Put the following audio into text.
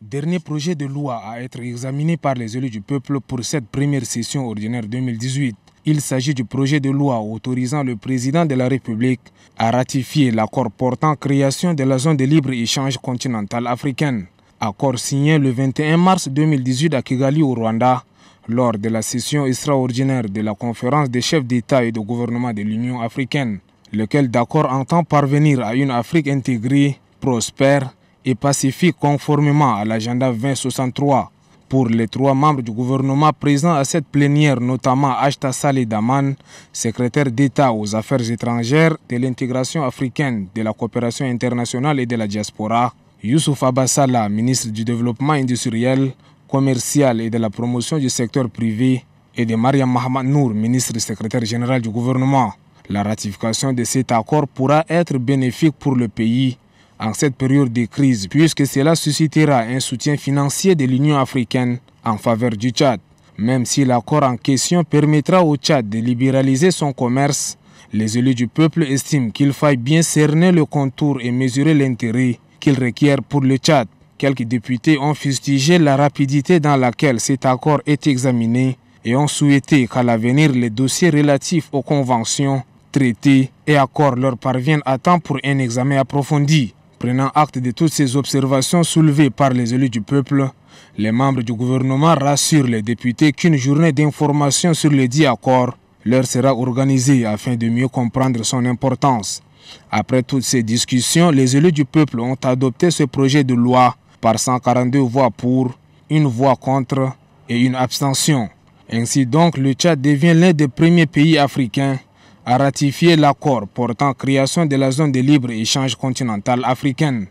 Dernier projet de loi à être examiné par les élus du peuple pour cette première session ordinaire 2018. Il s'agit du projet de loi autorisant le président de la République à ratifier l'accord portant création de la zone de libre-échange continentale africaine. Accord signé le 21 mars 2018 à Kigali au Rwanda lors de la session extraordinaire de la conférence des chefs d'État et de gouvernement de l'Union africaine, lequel d'accord entend parvenir à une Afrique intégrée, prospère, et pacifique conformément à l'agenda 2063. Pour les trois membres du gouvernement présents à cette plénière, notamment Ashta Daman, secrétaire d'État aux affaires étrangères, de l'intégration africaine, de la coopération internationale et de la diaspora, Youssouf Abassala, ministre du développement industriel, commercial et de la promotion du secteur privé, et de Mariam Mohamed Nour, ministre secrétaire général du gouvernement. La ratification de cet accord pourra être bénéfique pour le pays en cette période de crise, puisque cela suscitera un soutien financier de l'Union africaine en faveur du Tchad. Même si l'accord en question permettra au Tchad de libéraliser son commerce, les élus du peuple estiment qu'il faille bien cerner le contour et mesurer l'intérêt qu'il requiert pour le Tchad. Quelques députés ont fustigé la rapidité dans laquelle cet accord est examiné et ont souhaité qu'à l'avenir les dossiers relatifs aux conventions, traités et accords leur parviennent à temps pour un examen approfondi. Prenant acte de toutes ces observations soulevées par les élus du peuple, les membres du gouvernement rassurent les députés qu'une journée d'information sur les dit accords leur sera organisée afin de mieux comprendre son importance. Après toutes ces discussions, les élus du peuple ont adopté ce projet de loi par 142 voix pour, une voix contre et une abstention. Ainsi donc, le Tchad devient l'un des premiers pays africains a ratifié l'accord portant création de la zone de libre-échange continentale africaine.